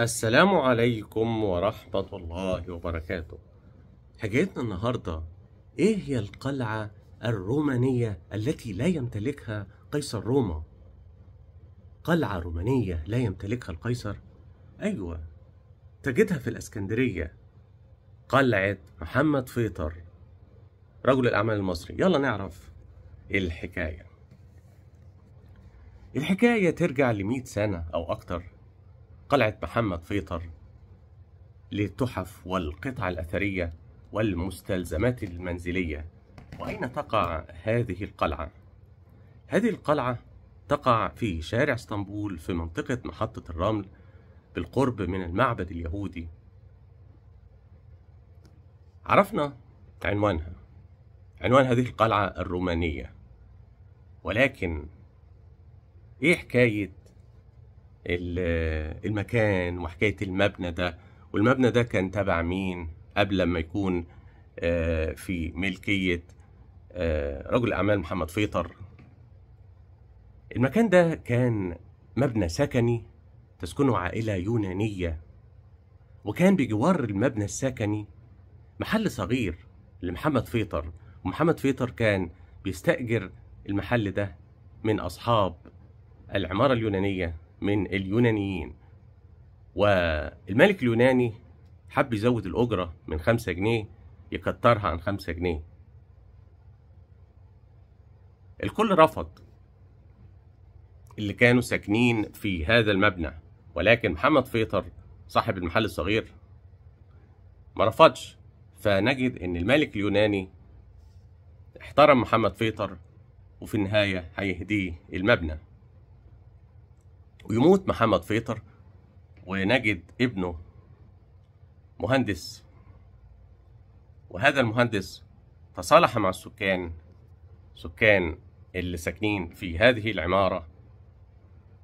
السلام عليكم ورحمة الله وبركاته حكايتنا النهاردة إيه هي القلعة الرومانية التي لا يمتلكها قيصر روما؟ قلعة رومانية لا يمتلكها القيصر؟ أيوة تجدها في الأسكندرية قلعة محمد فيطر رجل الأعمال المصري يلا نعرف الحكاية الحكاية ترجع لمئة سنة أو أكتر قلعة محمد فيطر للتحف والقطع الأثرية والمستلزمات المنزلية وأين تقع هذه القلعة؟ هذه القلعة تقع في شارع اسطنبول في منطقة محطة الرمل بالقرب من المعبد اليهودي عرفنا عنوانها عنوان هذه القلعة الرومانية ولكن إيه حكاية المكان وحكاية المبنى ده والمبنى ده كان تبع مين قبل ما يكون آه، في ملكية آه، رجل أعمال محمد فيطر المكان ده كان مبنى سكني تسكنه عائلة يونانية وكان بجوار المبنى السكني محل صغير لمحمد فيطر ومحمد فيطر كان بيستأجر المحل ده من أصحاب العمارة اليونانية من اليونانيين والملك اليوناني حب يزود الأجرة من خمسة جنيه يكترها عن خمسة جنيه الكل رفض اللي كانوا ساكنين في هذا المبنى ولكن محمد فيطر صاحب المحل الصغير ما رفضش فنجد ان الملك اليوناني احترم محمد فيطر وفي النهاية هيهديه المبنى ويموت محمد فيطر ونجد ابنه مهندس وهذا المهندس تصالح مع السكان سكان اللي ساكنين في هذه العمارة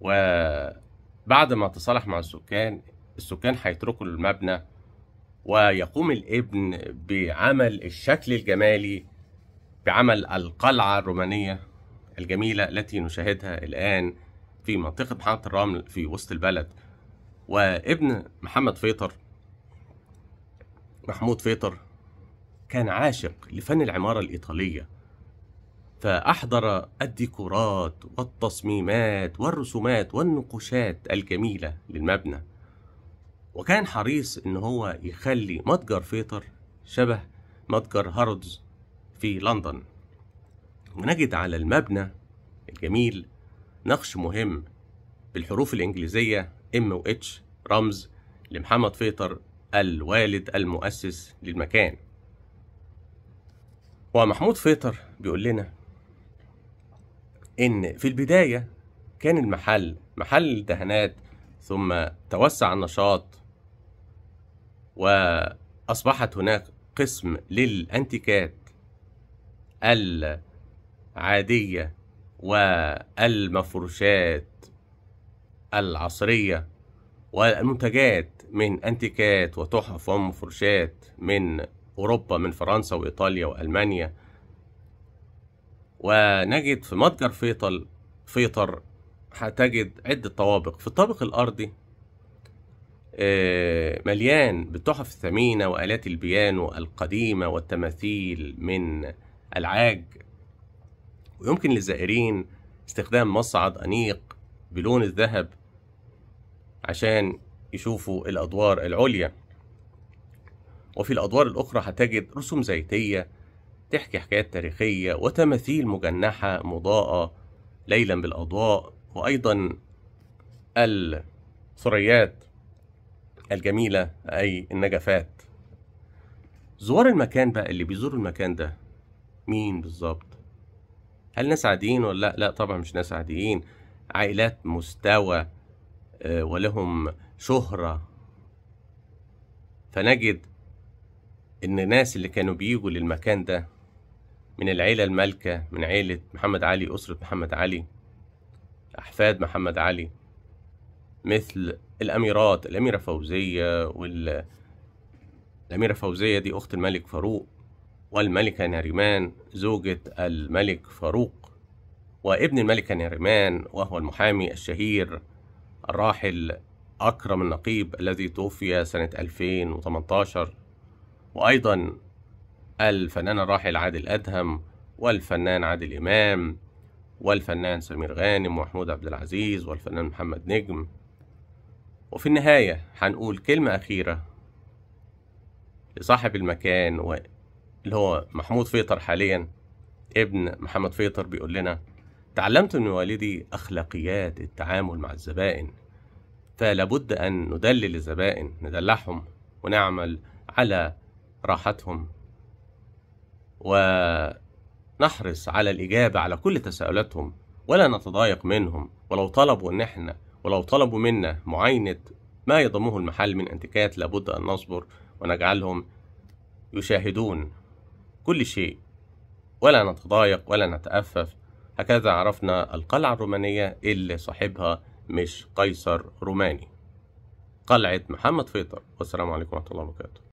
وبعد ما تصالح مع السكان السكان هيتركوا المبنى ويقوم الابن بعمل الشكل الجمالي بعمل القلعة الرومانية الجميلة التي نشاهدها الآن في منطقة محطة الرمل في وسط البلد وابن محمد فيطر محمود فيطر كان عاشق لفن العمارة الإيطالية فأحضر الديكورات والتصميمات والرسومات والنقوشات الجميلة للمبنى وكان حريص إن هو يخلي متجر فيطر شبه متجر هارودز في لندن ونجد على المبنى الجميل نقش مهم بالحروف الإنجليزية M و H رمز لمحمد فيطر الوالد المؤسس للمكان ومحمود فيطر بيقول لنا إن في البداية كان المحل محل دهانات ثم توسع النشاط وأصبحت هناك قسم للأنتيكات العادية والمفروشات العصرية والمنتجات من أنتيكات وتحف ومفروشات من أوروبا من فرنسا وإيطاليا وألمانيا ونجد في متجر فيطل فيطر هتجد عدة طوابق في الطابق الأرضي آه، مليان بالتحف الثمينة وآلات البيانو القديمة والتماثيل من العاج ويمكن للزائرين استخدام مصعد أنيق بلون الذهب عشان يشوفوا الأدوار العليا وفي الأدوار الأخرى هتجد رسوم زيتية تحكي حكايات تاريخية وتماثيل مجنحة مضاءة ليلا بالأضواء وأيضا الثريات الجميلة أي النجفات زوار المكان بقى اللي بيزور المكان ده مين بالظبط هل ناس عاديين ولا لا؟ لا طبعا مش ناس عاديين عائلات مستوى آه، ولهم شهرة فنجد إن الناس اللي كانوا بيجوا للمكان ده من العيلة المالكة من عيلة محمد علي أسرة محمد علي أحفاد محمد علي مثل الأميرات الأميرة فوزية وال الأميرة فوزية دي أخت الملك فاروق والملكة ناريمان زوجة الملك فاروق وابن الملكة ناريمان وهو المحامي الشهير الراحل أكرم النقيب الذي توفي سنة 2018 وأيضا الفنان الراحل عادل أدهم والفنان عادل إمام والفنان سمير غانم ومحمود عبد العزيز والفنان محمد نجم وفي النهاية هنقول كلمة أخيرة لصاحب المكان و... اللي هو محمود فيطر حاليا ابن محمد فيطر بيقول لنا تعلمت من والدي أخلاقيات التعامل مع الزبائن فلابد أن ندلل الزبائن ندلعهم ونعمل على راحتهم ونحرص على الإجابة على كل تساؤلاتهم ولا نتضايق منهم ولو طلبوا إن إحنا ولو طلبوا منا معاينة ما يضمه المحل من انتكات لابد أن نصبر ونجعلهم يشاهدون كل شيء ولا نتضايق ولا نتأفف هكذا عرفنا القلعة الرومانية اللي صاحبها مش قيصر روماني قلعة محمد فيطر والسلام عليكم ورحمة الله وبركاته